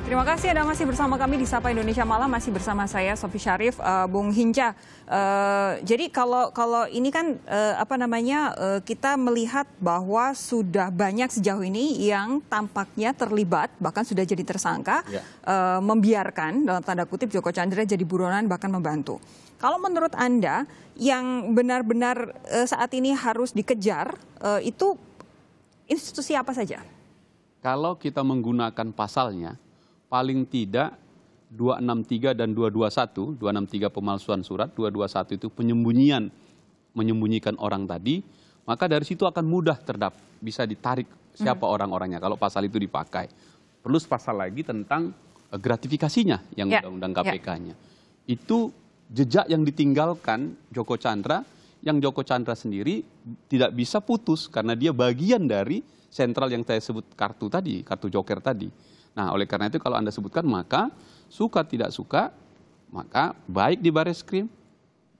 Terima kasih Anda masih bersama kami di Sapa Indonesia Malam masih bersama saya Sofi Syarif, uh, Bung Hinca. Uh, jadi kalau kalau ini kan uh, apa namanya uh, kita melihat bahwa sudah banyak sejauh ini yang tampaknya terlibat bahkan sudah jadi tersangka ya. uh, membiarkan dalam tanda kutip Joko Chandra jadi buronan bahkan membantu. Kalau menurut Anda yang benar-benar uh, saat ini harus dikejar uh, itu institusi apa saja? Kalau kita menggunakan pasalnya paling tidak 263 dan 221, 263 pemalsuan surat, 221 itu penyembunyian, menyembunyikan orang tadi, maka dari situ akan mudah terdap, bisa ditarik siapa hmm. orang-orangnya kalau pasal itu dipakai. Perlu pasal lagi tentang eh, gratifikasinya yang undang ya. undang-undang ya. KPK-nya. Yeah. Itu jejak yang ditinggalkan Joko Chandra, yang Joko Chandra sendiri tidak bisa putus karena dia bagian dari sentral yang saya sebut kartu tadi, kartu joker tadi. Nah, oleh karena itu kalau Anda sebutkan maka suka tidak suka, maka baik di Baris Krim,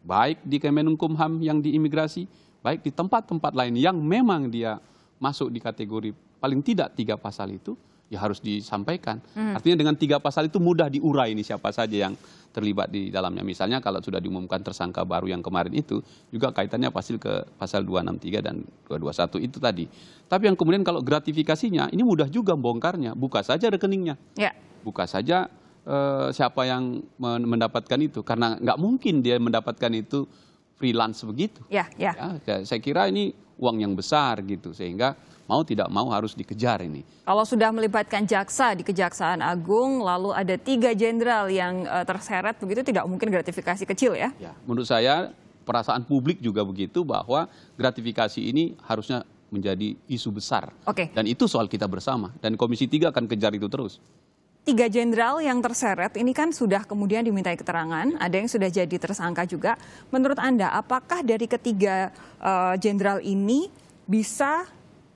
baik di Kemenkumham yang di imigrasi, baik di tempat-tempat lain yang memang dia masuk di kategori paling tidak tiga pasal itu, ya harus disampaikan. Hmm. Artinya dengan tiga pasal itu mudah diurai ini siapa saja yang terlibat di dalamnya. Misalnya kalau sudah diumumkan tersangka baru yang kemarin itu juga kaitannya pasti ke pasal 263 dan 221 itu tadi. Tapi yang kemudian kalau gratifikasinya ini mudah juga bongkarnya. Buka saja rekeningnya. Ya. Buka saja eh, siapa yang mendapatkan itu karena nggak mungkin dia mendapatkan itu freelance begitu. Ya, ya. ya, ya saya kira ini uang yang besar gitu sehingga mau tidak mau harus dikejar ini. Kalau sudah melibatkan jaksa di Kejaksaan Agung, lalu ada tiga jenderal yang uh, terseret begitu tidak mungkin gratifikasi kecil ya? ya? Menurut saya perasaan publik juga begitu bahwa gratifikasi ini harusnya menjadi isu besar. Oke. Okay. Dan itu soal kita bersama dan Komisi 3 akan kejar itu terus tiga jenderal yang terseret ini kan sudah kemudian dimintai keterangan, ada yang sudah jadi tersangka juga. Menurut Anda, apakah dari ketiga eh, jenderal uh, ini bisa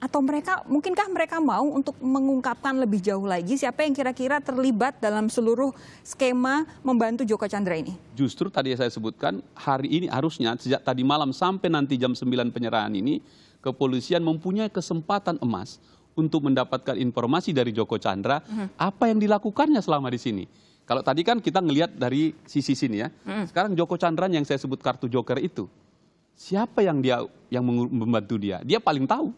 atau mereka mungkinkah mereka mau untuk mengungkapkan lebih jauh lagi siapa yang kira-kira terlibat dalam seluruh skema membantu Joko Chandra ini? Justru tadi saya sebutkan hari ini harusnya sejak tadi malam sampai nanti jam 9 penyerahan ini kepolisian mempunyai kesempatan emas untuk mendapatkan informasi dari Joko Chandra uh mhm. -huh. apa yang dilakukannya selama di sini. Kalau tadi kan kita ngelihat dari sisi sini ya. Uh mhm. -huh. Sekarang Joko Chandra yang saya sebut kartu joker itu siapa yang dia yang membantu dia? Dia paling tahu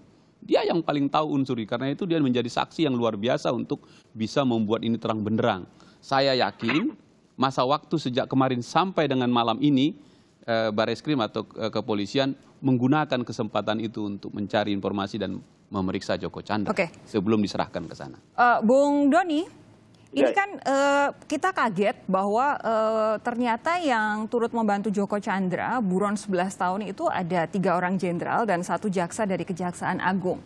dia yang paling tahu unsur karena itu dia menjadi saksi yang luar biasa untuk bisa membuat ini terang benderang. Saya yakin masa waktu sejak kemarin sampai dengan malam ini eh, baris krim atau eh, kepolisian menggunakan kesempatan itu untuk mencari informasi dan memeriksa Joko Chandra okay. sebelum diserahkan ke sana. Eh, Bung Doni, ini ya. kan uh, kita kaget bahwa uh, ternyata yang turut membantu Joko Chandra buron 11 tahun itu ada tiga orang jenderal dan satu jaksa dari Kejaksaan Agung.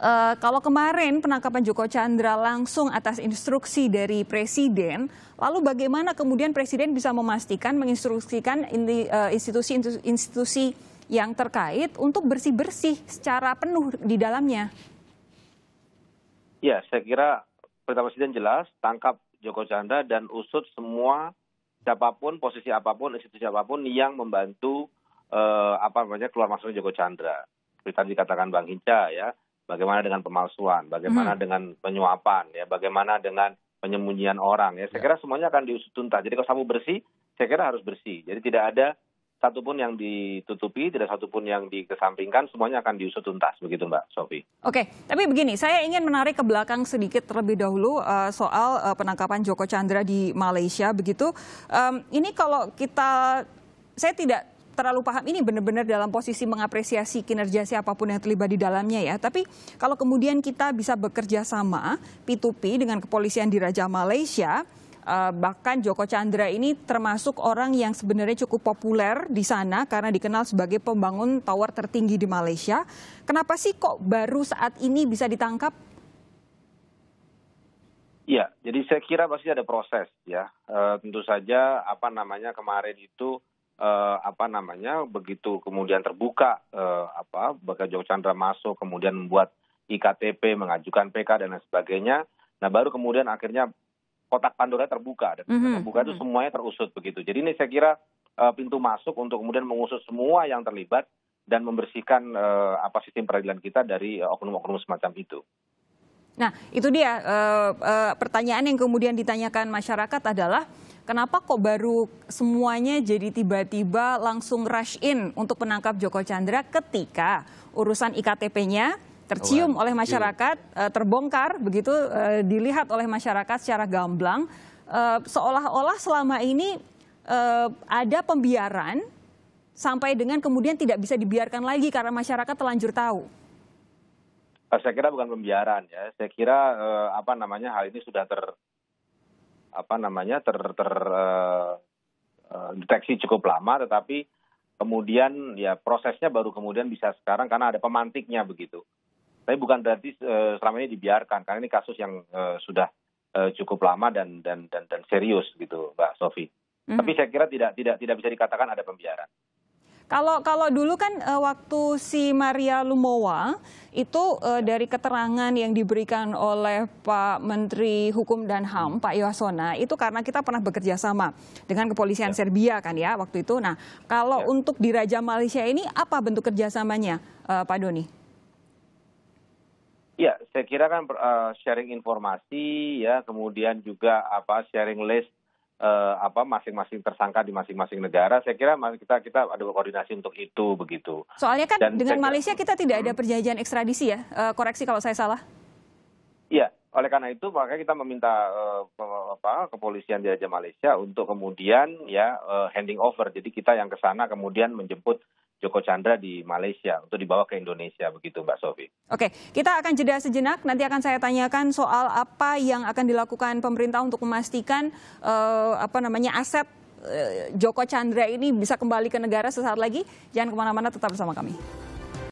Uh, kalau kemarin penangkapan Joko Chandra langsung atas instruksi dari Presiden, lalu bagaimana kemudian Presiden bisa memastikan menginstruksikan institusi-institusi yang terkait untuk bersih-bersih secara penuh di dalamnya? Ya, saya kira perintah presiden jelas tangkap Joko Chandra dan usut semua siapapun posisi apapun institusi apapun yang membantu uh, apa namanya keluar masuknya Joko Chandra. Seperti dikatakan Bang Hinca ya, bagaimana dengan pemalsuan, bagaimana hmm. dengan penyuapan ya, bagaimana dengan penyembunyian orang ya. Saya ya. kira semuanya akan diusut tuntas. Jadi kalau sabu bersih, saya kira harus bersih. Jadi tidak ada satupun yang ditutupi, tidak satupun yang dikesampingkan, semuanya akan diusut tuntas, begitu Mbak Sofi. Oke, tapi begini, saya ingin menarik ke belakang sedikit terlebih dahulu uh, soal uh, penangkapan Joko Chandra di Malaysia, begitu. Um, ini kalau kita, saya tidak terlalu paham ini benar-benar dalam posisi mengapresiasi kinerja siapapun yang terlibat di dalamnya ya. Tapi kalau kemudian kita bisa bekerja sama P2P dengan kepolisian di Raja Malaysia, Uh, bahkan Joko Chandra ini termasuk orang yang sebenarnya cukup populer di sana karena dikenal sebagai pembangun tower tertinggi di Malaysia. Kenapa sih kok baru saat ini bisa ditangkap? Iya, jadi saya kira pasti ada proses ya. Uh, tentu saja apa namanya kemarin itu uh, apa namanya begitu kemudian terbuka uh, apa bahkan Joko Chandra masuk kemudian membuat IKTP, mengajukan PK dan lain sebagainya. Nah baru kemudian akhirnya kotak Pandora terbuka dan mm -hmm. terbuka itu mhm. semuanya terusut begitu. Jadi ini saya kira uh, pintu masuk untuk kemudian mengusut semua yang terlibat dan membersihkan uh, apa sistem peradilan kita dari oknum eh, oknum-oknum semacam itu. Nah, itu dia uh, uh, pertanyaan yang kemudian ditanyakan masyarakat adalah kenapa kok baru semuanya jadi tiba-tiba langsung rush in untuk menangkap Joko Chandra ketika urusan IKTP-nya tercium oleh masyarakat, eh, terbongkar begitu eh, dilihat oleh masyarakat secara gamblang eh, seolah-olah selama ini ada pembiaran sampai dengan kemudian tidak bisa dibiarkan lagi karena masyarakat telanjur tahu. Saya kira bukan pembiaran ya. Saya kira apa namanya hal ini sudah ter apa namanya ter, ter deteksi cukup lama tetapi kemudian ya prosesnya baru kemudian bisa sekarang karena ada pemantiknya begitu. Tapi bukan berarti uh, selama ini dibiarkan karena ini kasus yang uh, sudah uh, cukup lama dan dan dan, dan serius gitu, Mbak Sofi. hmm Tapi saya kira tidak tidak tidak bisa dikatakan ada pembiaran. Kalau kalau dulu kan waktu si Maria Lumowa itu ya. dari keterangan yang diberikan oleh Pak Menteri Hukum dan HAM Pak Iwasona itu karena kita pernah bekerja sama dengan kepolisian ya. Serbia kan ya waktu itu. Nah kalau ya. untuk di Raja Malaysia ini apa bentuk kerjasamanya Pak Doni? saya kira kan uh, sharing informasi ya, kemudian juga apa sharing list uh, apa masing-masing tersangka di masing-masing negara. Saya kira kita kita ada koordinasi untuk itu begitu. Soalnya kan Dan dengan Malaysia kita tidak ada hmm. perjanjian ekstradisi ya. Uh, koreksi kalau saya salah. Iya, oleh karena itu maka kita meminta uh, apa, kepolisian di Raja Malaysia untuk kemudian ya uh, handing over. Jadi kita yang ke sana kemudian menjemput Joko Chandra di Malaysia untuk dibawa ke Indonesia begitu Mbak Sofi. Oke, kita akan jeda sejenak. Nanti akan saya tanyakan soal apa yang akan dilakukan pemerintah untuk memastikan uh, apa namanya aset uh, Joko Chandra ini bisa kembali ke negara sesaat lagi. Jangan kemana-mana, tetap bersama kami.